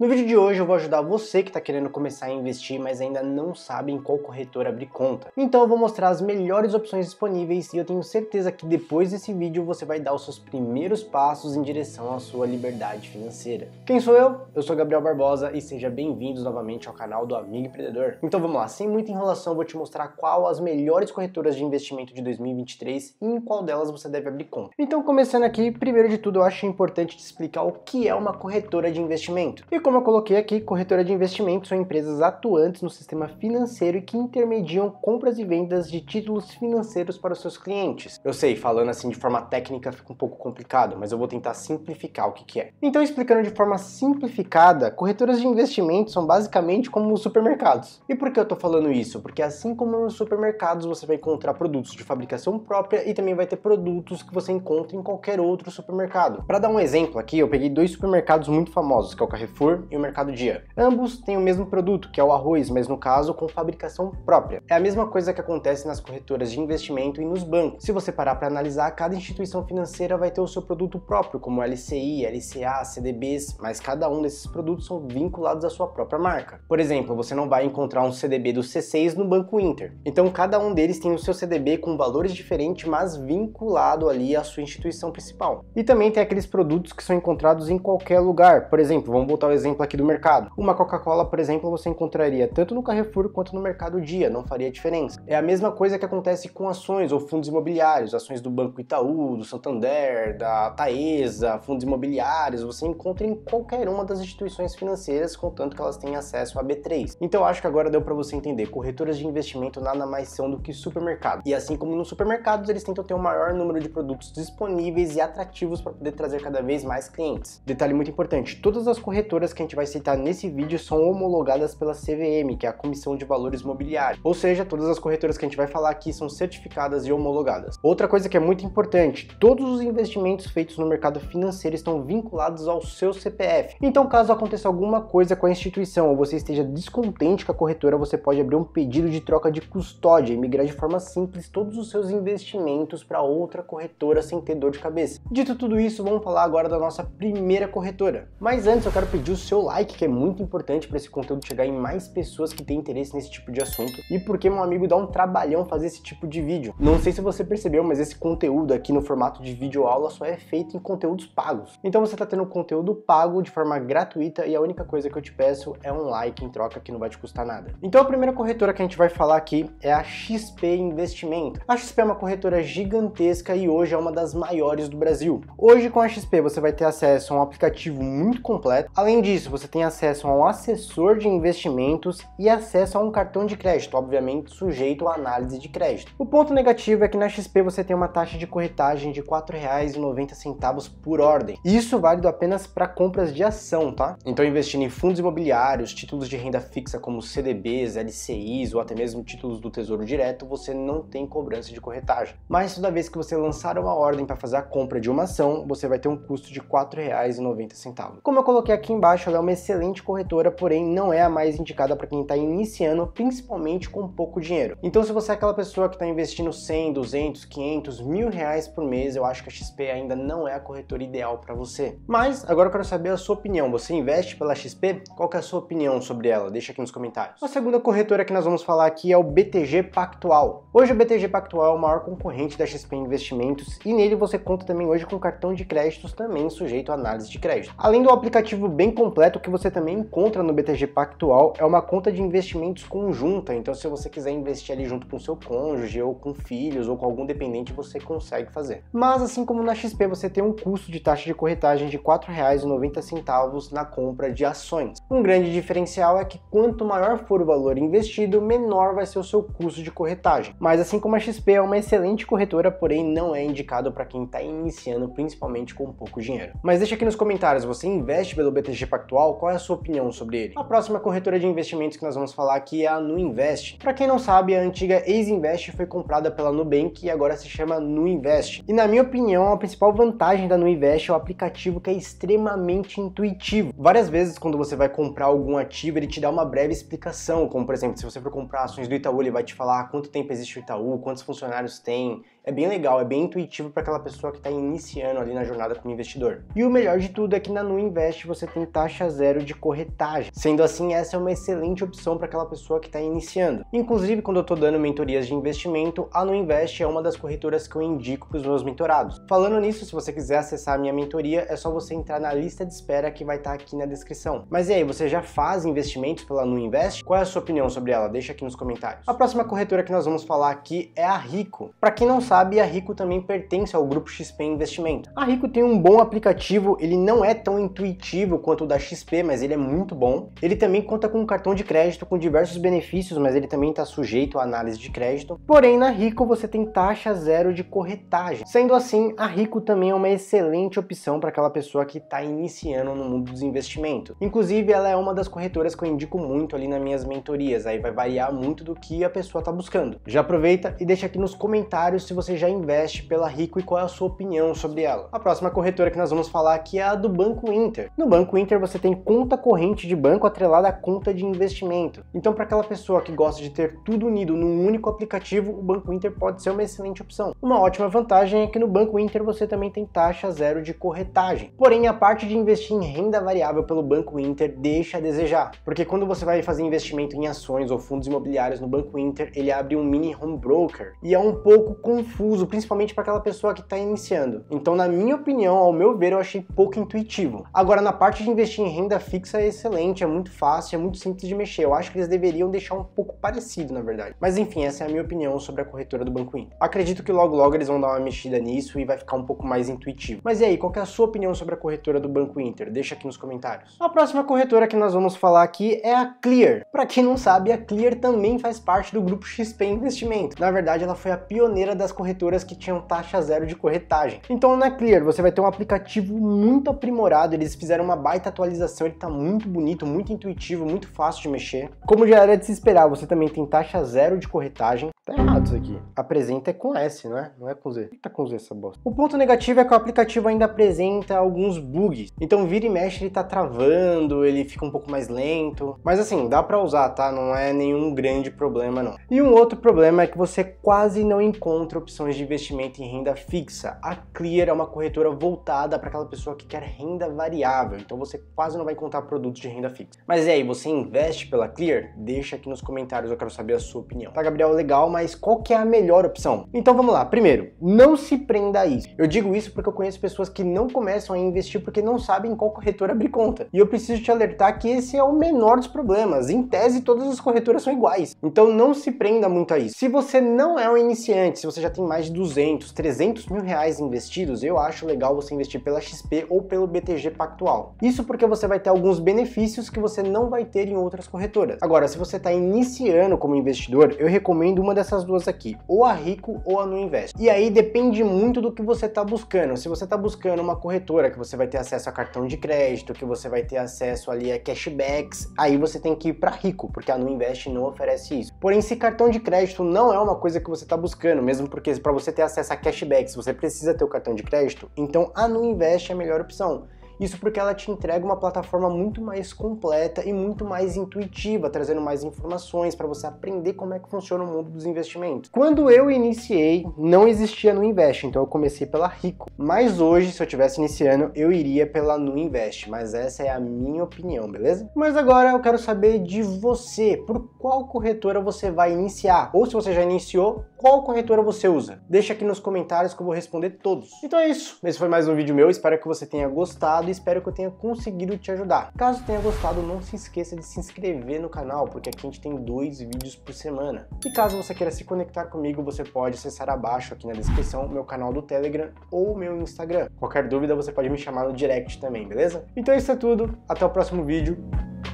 No vídeo de hoje eu vou ajudar você que está querendo começar a investir, mas ainda não sabe em qual corretora abrir conta. Então eu vou mostrar as melhores opções disponíveis e eu tenho certeza que depois desse vídeo você vai dar os seus primeiros passos em direção à sua liberdade financeira. Quem sou eu? Eu sou Gabriel Barbosa e seja bem-vindos novamente ao canal do Amigo Empreendedor. Então vamos lá, sem muita enrolação eu vou te mostrar qual as melhores corretoras de investimento de 2023 e em qual delas você deve abrir conta. Então começando aqui, primeiro de tudo eu acho importante te explicar o que é uma corretora de investimento. E como eu coloquei aqui, corretora de investimentos são empresas atuantes no sistema financeiro e que intermediam compras e vendas de títulos financeiros para os seus clientes. Eu sei, falando assim de forma técnica fica um pouco complicado, mas eu vou tentar simplificar o que, que é. Então, explicando de forma simplificada, corretoras de investimentos são basicamente como os supermercados. E por que eu estou falando isso? Porque assim como nos supermercados você vai encontrar produtos de fabricação própria e também vai ter produtos que você encontra em qualquer outro supermercado. Para dar um exemplo aqui, eu peguei dois supermercados muito famosos, que é o Carrefour e o mercado dia. Ambos têm o mesmo produto, que é o arroz, mas no caso com fabricação própria. É a mesma coisa que acontece nas corretoras de investimento e nos bancos. Se você parar para analisar, cada instituição financeira vai ter o seu produto próprio, como LCI, LCA, CDBs, mas cada um desses produtos são vinculados à sua própria marca. Por exemplo, você não vai encontrar um CDB do C6 no Banco Inter. Então cada um deles tem o seu CDB com valores diferentes, mas vinculado ali à sua instituição principal. E também tem aqueles produtos que são encontrados em qualquer lugar. Por exemplo, vamos voltar ao exemplo aqui do mercado. Uma Coca-Cola, por exemplo, você encontraria tanto no Carrefour quanto no Mercado Dia, não faria diferença. É a mesma coisa que acontece com ações ou fundos imobiliários, ações do Banco Itaú, do Santander, da Taesa, fundos imobiliários, você encontra em qualquer uma das instituições financeiras, contanto que elas tenham acesso a B3. Então acho que agora deu para você entender, corretoras de investimento nada mais são do que supermercados. E assim como nos supermercados, eles tentam ter o um maior número de produtos disponíveis e atrativos para poder trazer cada vez mais clientes. Detalhe muito importante, todas as corretoras que a gente vai citar nesse vídeo são homologadas pela CVM, que é a Comissão de Valores Mobiliários. Ou seja, todas as corretoras que a gente vai falar aqui são certificadas e homologadas. Outra coisa que é muito importante, todos os investimentos feitos no mercado financeiro estão vinculados ao seu CPF. Então, caso aconteça alguma coisa com a instituição ou você esteja descontente com a corretora, você pode abrir um pedido de troca de custódia e migrar de forma simples todos os seus investimentos para outra corretora sem ter dor de cabeça. Dito tudo isso, vamos falar agora da nossa primeira corretora. Mas antes eu quero pedir o seu like, que é muito importante para esse conteúdo chegar em mais pessoas que têm interesse nesse tipo de assunto. E porque, meu amigo, dá um trabalhão fazer esse tipo de vídeo. Não sei se você percebeu, mas esse conteúdo aqui no formato de vídeo aula só é feito em conteúdos pagos. Então você está tendo conteúdo pago de forma gratuita e a única coisa que eu te peço é um like em troca que não vai te custar nada. Então a primeira corretora que a gente vai falar aqui é a XP Investimento. A XP é uma corretora gigantesca e hoje é uma das maiores do Brasil. Hoje com a XP você vai ter acesso a um aplicativo muito completo, além de disso, você tem acesso a um assessor de investimentos e acesso a um cartão de crédito, obviamente sujeito à análise de crédito. O ponto negativo é que na XP você tem uma taxa de corretagem de R$ 4,90 por ordem. Isso válido apenas para compras de ação, tá? Então investindo em fundos imobiliários, títulos de renda fixa como CDBs, LCIs ou até mesmo títulos do Tesouro Direto, você não tem cobrança de corretagem. Mas toda vez que você lançar uma ordem para fazer a compra de uma ação, você vai ter um custo de R$ 4,90. Como eu coloquei aqui embaixo, acho ela uma excelente corretora, porém não é a mais indicada para quem está iniciando, principalmente com pouco dinheiro. Então se você é aquela pessoa que está investindo 100, 200, 500, mil reais por mês, eu acho que a XP ainda não é a corretora ideal para você. Mas agora eu quero saber a sua opinião. Você investe pela XP? Qual é a sua opinião sobre ela? Deixa aqui nos comentários. A segunda corretora que nós vamos falar aqui é o BTG Pactual. Hoje o BTG Pactual é o maior concorrente da XP Investimentos e nele você conta também hoje com cartão de créditos também sujeito à análise de crédito. Além do aplicativo bem completo completo que você também encontra no BTG Pactual é uma conta de investimentos conjunta. Então, se você quiser investir ali junto com seu cônjuge, ou com filhos, ou com algum dependente, você consegue fazer. Mas, assim como na XP, você tem um custo de taxa de corretagem de R$ 4,90 na compra de ações. Um grande diferencial é que quanto maior for o valor investido, menor vai ser o seu custo de corretagem. Mas, assim como a XP é uma excelente corretora, porém não é indicado para quem está iniciando, principalmente com pouco dinheiro. Mas deixa aqui nos comentários, você investe pelo BTG Pactual? atual, qual é a sua opinião sobre ele? A próxima corretora de investimentos que nós vamos falar aqui é a Nuinvest. Para quem não sabe, a antiga Exinvest invest foi comprada pela Nubank e agora se chama Nuinvest. E na minha opinião, a principal vantagem da Nuinvest é o aplicativo que é extremamente intuitivo. Várias vezes quando você vai comprar algum ativo, ele te dá uma breve explicação, como por exemplo, se você for comprar ações do Itaú, ele vai te falar quanto tempo existe o Itaú, quantos funcionários tem, é bem legal, é bem intuitivo para aquela pessoa que está iniciando ali na jornada como investidor. E o melhor de tudo é que na Nuinvest você tem taxa zero de corretagem. Sendo assim, essa é uma excelente opção para aquela pessoa que está iniciando. Inclusive, quando eu estou dando mentorias de investimento, a Nuinvest é uma das corretoras que eu indico para os meus mentorados. Falando nisso, se você quiser acessar a minha mentoria, é só você entrar na lista de espera que vai estar tá aqui na descrição. Mas e aí, você já faz investimentos pela Nuinvest? Qual é a sua opinião sobre ela? Deixa aqui nos comentários. A próxima corretora que nós vamos falar aqui é a Rico. Para quem não sabe, a Rico também pertence ao grupo XP Investimento. A Rico tem um bom aplicativo, ele não é tão intuitivo quanto o da XP, mas ele é muito bom. Ele também conta com um cartão de crédito com diversos benefícios, mas ele também está sujeito à análise de crédito. Porém, na Rico você tem taxa zero de corretagem. Sendo assim, a Rico também é uma excelente opção para aquela pessoa que está iniciando no mundo dos investimentos. Inclusive, ela é uma das corretoras que eu indico muito ali nas minhas mentorias, aí vai variar muito do que a pessoa está buscando. Já aproveita e deixa aqui nos comentários se você já investe pela Rico e qual é a sua opinião sobre ela. A próxima corretora que nós vamos falar aqui é a do Banco Inter. No Banco Inter você tem conta corrente de banco atrelada à conta de investimento. Então para aquela pessoa que gosta de ter tudo unido num único aplicativo, o Banco Inter pode ser uma excelente opção. Uma ótima vantagem é que no Banco Inter você também tem taxa zero de corretagem. Porém, a parte de investir em renda variável pelo Banco Inter deixa a desejar, porque quando você vai fazer investimento em ações ou fundos imobiliários no Banco Inter, ele abre um mini home broker e é um pouco confuso confuso, principalmente para aquela pessoa que está iniciando. Então, na minha opinião, ao meu ver, eu achei pouco intuitivo. Agora, na parte de investir em renda fixa é excelente, é muito fácil, é muito simples de mexer. Eu acho que eles deveriam deixar um pouco parecido, na verdade. Mas enfim, essa é a minha opinião sobre a corretora do Banco Inter. Acredito que logo logo eles vão dar uma mexida nisso e vai ficar um pouco mais intuitivo. Mas e aí, qual é a sua opinião sobre a corretora do Banco Inter? Deixa aqui nos comentários. A próxima corretora que nós vamos falar aqui é a Clear. Para quem não sabe, a Clear também faz parte do grupo XP Investimento. Na verdade, ela foi a pioneira das corretoras que tinham taxa zero de corretagem. Então na é Clear você vai ter um aplicativo muito aprimorado, eles fizeram uma baita atualização, ele está muito bonito, muito intuitivo, muito fácil de mexer. Como já era de se esperar, você também tem taxa zero de corretagem. Tá errado isso aqui. Apresenta é com S, não é? Não é com Z. que tá com Z essa bosta? O ponto negativo é que o aplicativo ainda apresenta alguns bugs. Então vira e mexe ele tá travando, ele fica um pouco mais lento. Mas assim, dá para usar, tá? Não é nenhum grande problema não. E um outro problema é que você quase não encontra opções opções de investimento em renda fixa. A Clear é uma corretora voltada para aquela pessoa que quer renda variável, então você quase não vai encontrar produtos de renda fixa. Mas e aí, você investe pela Clear? Deixa aqui nos comentários, eu quero saber a sua opinião. Tá, Gabriel, legal, mas qual que é a melhor opção? Então vamos lá. Primeiro, não se prenda a isso. Eu digo isso porque eu conheço pessoas que não começam a investir porque não sabem qual corretora abrir conta. E eu preciso te alertar que esse é o menor dos problemas. Em tese, todas as corretoras são iguais. Então não se prenda muito a isso. Se você não é um iniciante, se você já tem tem mais de 200, 300 mil reais investidos, eu acho legal você investir pela XP ou pelo BTG Pactual. Isso porque você vai ter alguns benefícios que você não vai ter em outras corretoras. Agora, se você está iniciando como investidor, eu recomendo uma dessas duas aqui, ou a Rico ou a Nuinvest. E aí depende muito do que você está buscando. Se você está buscando uma corretora que você vai ter acesso a cartão de crédito, que você vai ter acesso ali a cashbacks, aí você tem que ir para Rico, porque a Nuinvest não oferece isso. Porém, se cartão de crédito não é uma coisa que você está buscando, mesmo porque porque para você ter acesso a cashbacks, você precisa ter o cartão de crédito, então a Nuinvest Invest é a melhor opção. Isso porque ela te entrega uma plataforma muito mais completa e muito mais intuitiva, trazendo mais informações para você aprender como é que funciona o mundo dos investimentos. Quando eu iniciei, não existia no Invest, então eu comecei pela Rico. Mas hoje, se eu tivesse iniciando, eu iria pela no Invest, mas essa é a minha opinião, beleza? Mas agora eu quero saber de você, por qual corretora você vai iniciar? Ou se você já iniciou, qual corretora você usa? Deixa aqui nos comentários que eu vou responder todos. Então é isso, esse foi mais um vídeo meu, espero que você tenha gostado e espero que eu tenha conseguido te ajudar. Caso tenha gostado, não se esqueça de se inscrever no canal, porque aqui a gente tem dois vídeos por semana. E caso você queira se conectar comigo, você pode acessar abaixo aqui na descrição meu canal do Telegram ou meu Instagram. Qualquer dúvida, você pode me chamar no direct também, beleza? Então é isso é tudo, até o próximo vídeo,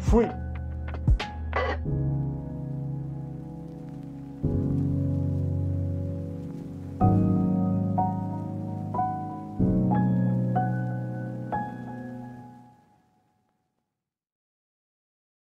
fui!